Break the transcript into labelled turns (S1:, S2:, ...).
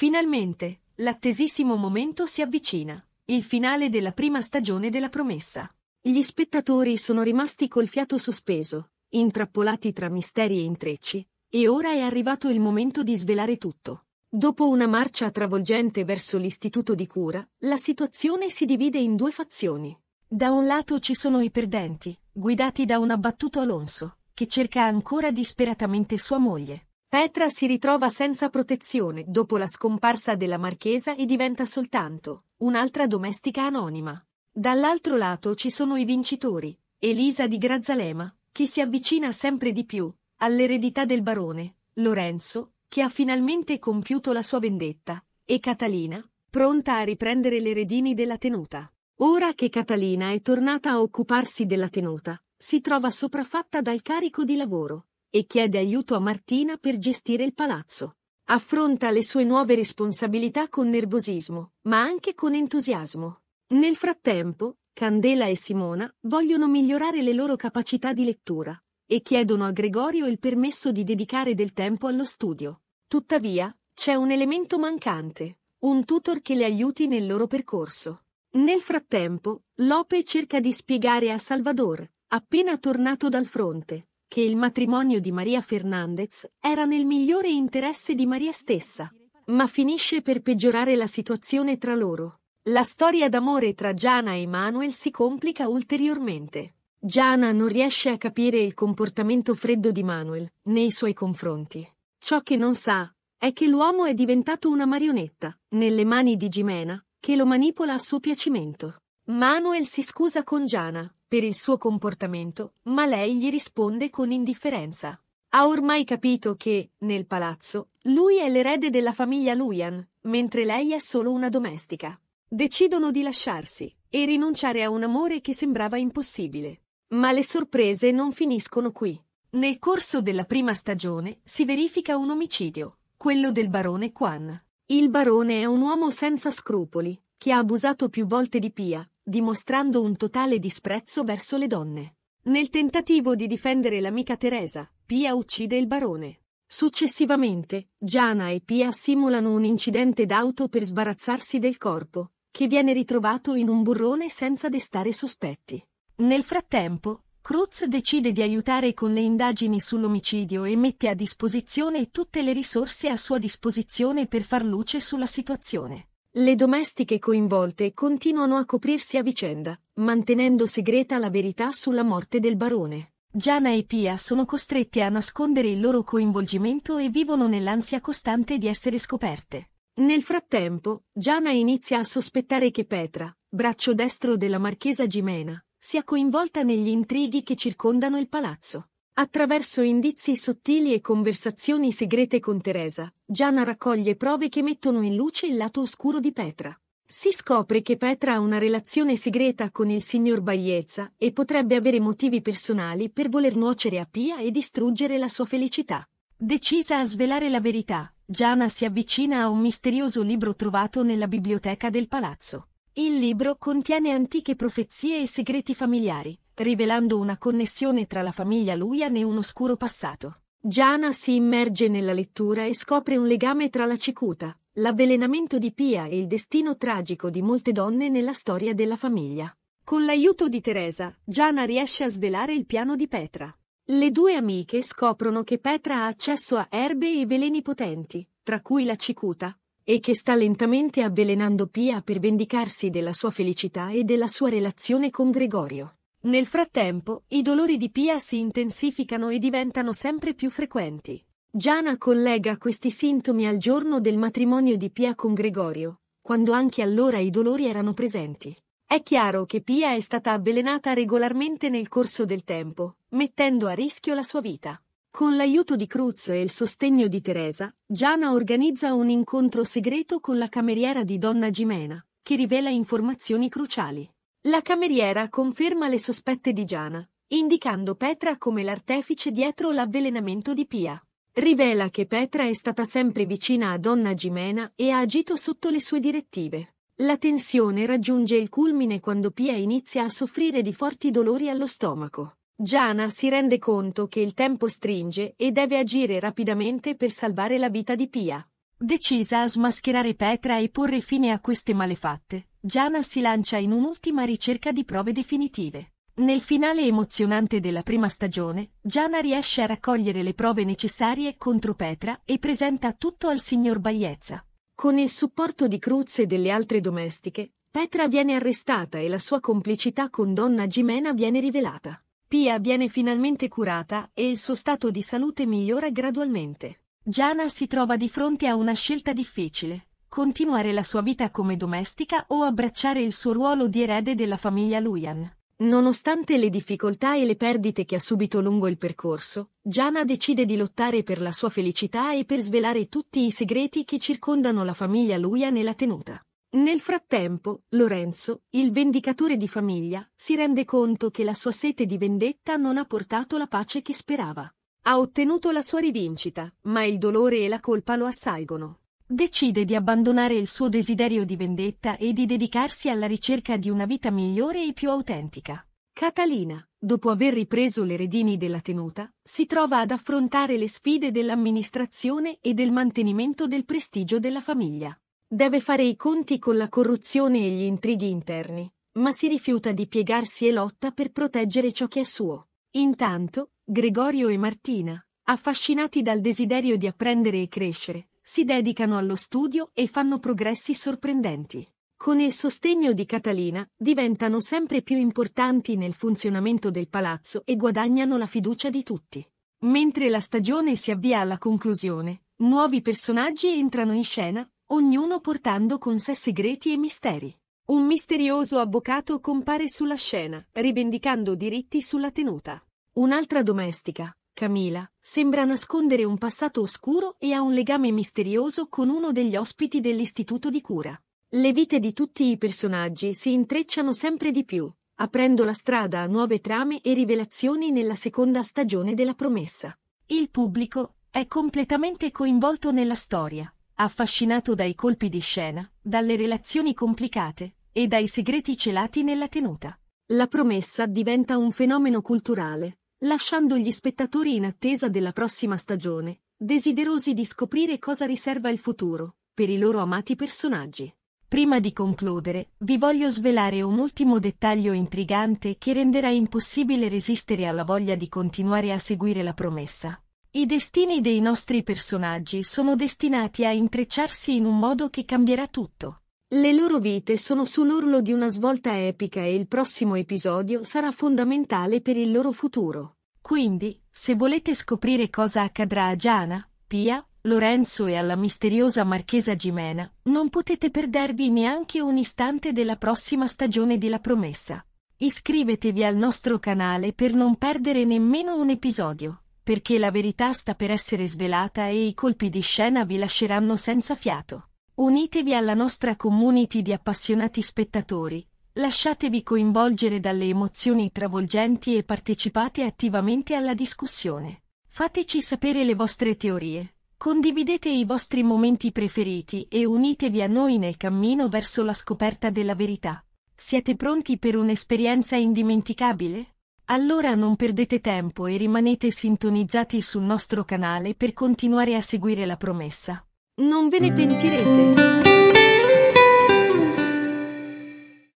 S1: Finalmente, l'attesissimo momento si avvicina. Il finale della prima stagione della promessa. Gli spettatori sono rimasti col fiato sospeso, intrappolati tra misteri e intrecci, e ora è arrivato il momento di svelare tutto. Dopo una marcia travolgente verso l'istituto di cura, la situazione si divide in due fazioni. Da un lato ci sono i perdenti, guidati da un abbattuto Alonso, che cerca ancora disperatamente sua moglie. Petra si ritrova senza protezione dopo la scomparsa della marchesa e diventa soltanto un'altra domestica anonima. Dall'altro lato ci sono i vincitori, Elisa di Grazzalema, che si avvicina sempre di più all'eredità del barone, Lorenzo, che ha finalmente compiuto la sua vendetta, e Catalina, pronta a riprendere le redini della tenuta. Ora che Catalina è tornata a occuparsi della tenuta, si trova sopraffatta dal carico di lavoro e chiede aiuto a Martina per gestire il palazzo. Affronta le sue nuove responsabilità con nervosismo, ma anche con entusiasmo. Nel frattempo, Candela e Simona vogliono migliorare le loro capacità di lettura e chiedono a Gregorio il permesso di dedicare del tempo allo studio. Tuttavia, c'è un elemento mancante, un tutor che le aiuti nel loro percorso. Nel frattempo, Lope cerca di spiegare a Salvador, appena tornato dal fronte, che il matrimonio di Maria Fernandez era nel migliore interesse di Maria stessa, ma finisce per peggiorare la situazione tra loro. La storia d'amore tra Giana e Manuel si complica ulteriormente. Giana non riesce a capire il comportamento freddo di Manuel nei suoi confronti. Ciò che non sa è che l'uomo è diventato una marionetta nelle mani di Jimena, che lo manipola a suo piacimento. Manuel si scusa con Giana per il suo comportamento, ma lei gli risponde con indifferenza. Ha ormai capito che, nel palazzo, lui è l'erede della famiglia Luyan, mentre lei è solo una domestica. Decidono di lasciarsi e rinunciare a un amore che sembrava impossibile. Ma le sorprese non finiscono qui. Nel corso della prima stagione si verifica un omicidio, quello del barone Quan. Il barone è un uomo senza scrupoli, che ha abusato più volte di Pia, dimostrando un totale disprezzo verso le donne. Nel tentativo di difendere l'amica Teresa, Pia uccide il barone. Successivamente, Giana e Pia simulano un incidente d'auto per sbarazzarsi del corpo, che viene ritrovato in un burrone senza destare sospetti. Nel frattempo, Cruz decide di aiutare con le indagini sull'omicidio e mette a disposizione tutte le risorse a sua disposizione per far luce sulla situazione. Le domestiche coinvolte continuano a coprirsi a vicenda, mantenendo segreta la verità sulla morte del barone. Giana e Pia sono costrette a nascondere il loro coinvolgimento e vivono nell'ansia costante di essere scoperte. Nel frattempo, Giana inizia a sospettare che Petra, braccio destro della marchesa Gimena, sia coinvolta negli intrighi che circondano il palazzo. Attraverso indizi sottili e conversazioni segrete con Teresa, Gianna raccoglie prove che mettono in luce il lato oscuro di Petra. Si scopre che Petra ha una relazione segreta con il signor Bagliezza e potrebbe avere motivi personali per voler nuocere a Pia e distruggere la sua felicità. Decisa a svelare la verità, Gianna si avvicina a un misterioso libro trovato nella biblioteca del palazzo. Il libro contiene antiche profezie e segreti familiari, rivelando una connessione tra la famiglia Luian e un oscuro passato. Giana si immerge nella lettura e scopre un legame tra la cicuta, l'avvelenamento di Pia e il destino tragico di molte donne nella storia della famiglia. Con l'aiuto di Teresa, Giana riesce a svelare il piano di Petra. Le due amiche scoprono che Petra ha accesso a erbe e veleni potenti, tra cui la cicuta, e che sta lentamente avvelenando Pia per vendicarsi della sua felicità e della sua relazione con Gregorio. Nel frattempo, i dolori di Pia si intensificano e diventano sempre più frequenti. Giana collega questi sintomi al giorno del matrimonio di Pia con Gregorio, quando anche allora i dolori erano presenti. È chiaro che Pia è stata avvelenata regolarmente nel corso del tempo, mettendo a rischio la sua vita. Con l'aiuto di Cruz e il sostegno di Teresa, Giana organizza un incontro segreto con la cameriera di Donna Gimena, che rivela informazioni cruciali. La cameriera conferma le sospette di Giana, indicando Petra come l'artefice dietro l'avvelenamento di Pia. Rivela che Petra è stata sempre vicina a Donna Gimena e ha agito sotto le sue direttive. La tensione raggiunge il culmine quando Pia inizia a soffrire di forti dolori allo stomaco. Giana si rende conto che il tempo stringe e deve agire rapidamente per salvare la vita di Pia. Decisa a smascherare Petra e porre fine a queste malefatte, Giana si lancia in un'ultima ricerca di prove definitive. Nel finale emozionante della prima stagione, Giana riesce a raccogliere le prove necessarie contro Petra e presenta tutto al signor Bagliezza. Con il supporto di Cruz e delle altre domestiche, Petra viene arrestata e la sua complicità con donna Gimena viene rivelata. Pia viene finalmente curata e il suo stato di salute migliora gradualmente. Giana si trova di fronte a una scelta difficile, continuare la sua vita come domestica o abbracciare il suo ruolo di erede della famiglia Luyan. Nonostante le difficoltà e le perdite che ha subito lungo il percorso, Giana decide di lottare per la sua felicità e per svelare tutti i segreti che circondano la famiglia Luyan e la tenuta. Nel frattempo, Lorenzo, il vendicatore di famiglia, si rende conto che la sua sete di vendetta non ha portato la pace che sperava. Ha ottenuto la sua rivincita, ma il dolore e la colpa lo assalgono. Decide di abbandonare il suo desiderio di vendetta e di dedicarsi alla ricerca di una vita migliore e più autentica. Catalina, dopo aver ripreso le redini della tenuta, si trova ad affrontare le sfide dell'amministrazione e del mantenimento del prestigio della famiglia. Deve fare i conti con la corruzione e gli intrighi interni, ma si rifiuta di piegarsi e lotta per proteggere ciò che è suo. Intanto, Gregorio e Martina, affascinati dal desiderio di apprendere e crescere, si dedicano allo studio e fanno progressi sorprendenti. Con il sostegno di Catalina, diventano sempre più importanti nel funzionamento del palazzo e guadagnano la fiducia di tutti. Mentre la stagione si avvia alla conclusione, nuovi personaggi entrano in scena, ognuno portando con sé segreti e misteri. Un misterioso avvocato compare sulla scena, rivendicando diritti sulla tenuta. Un'altra domestica, Camila, sembra nascondere un passato oscuro e ha un legame misterioso con uno degli ospiti dell'istituto di cura. Le vite di tutti i personaggi si intrecciano sempre di più, aprendo la strada a nuove trame e rivelazioni nella seconda stagione della promessa. Il pubblico è completamente coinvolto nella storia, affascinato dai colpi di scena, dalle relazioni complicate e dai segreti celati nella tenuta. La promessa diventa un fenomeno culturale, lasciando gli spettatori in attesa della prossima stagione, desiderosi di scoprire cosa riserva il futuro per i loro amati personaggi. Prima di concludere, vi voglio svelare un ultimo dettaglio intrigante che renderà impossibile resistere alla voglia di continuare a seguire la promessa. I destini dei nostri personaggi sono destinati a intrecciarsi in un modo che cambierà tutto. Le loro vite sono sull'orlo di una svolta epica e il prossimo episodio sarà fondamentale per il loro futuro. Quindi, se volete scoprire cosa accadrà a Giana, Pia, Lorenzo e alla misteriosa Marchesa Gimena, non potete perdervi neanche un istante della prossima stagione di La Promessa. Iscrivetevi al nostro canale per non perdere nemmeno un episodio perché la verità sta per essere svelata e i colpi di scena vi lasceranno senza fiato. Unitevi alla nostra community di appassionati spettatori, lasciatevi coinvolgere dalle emozioni travolgenti e partecipate attivamente alla discussione. Fateci sapere le vostre teorie, condividete i vostri momenti preferiti e unitevi a noi nel cammino verso la scoperta della verità. Siete pronti per un'esperienza indimenticabile? Allora non perdete tempo e rimanete sintonizzati sul nostro canale per continuare a seguire la promessa. Non ve ne pentirete!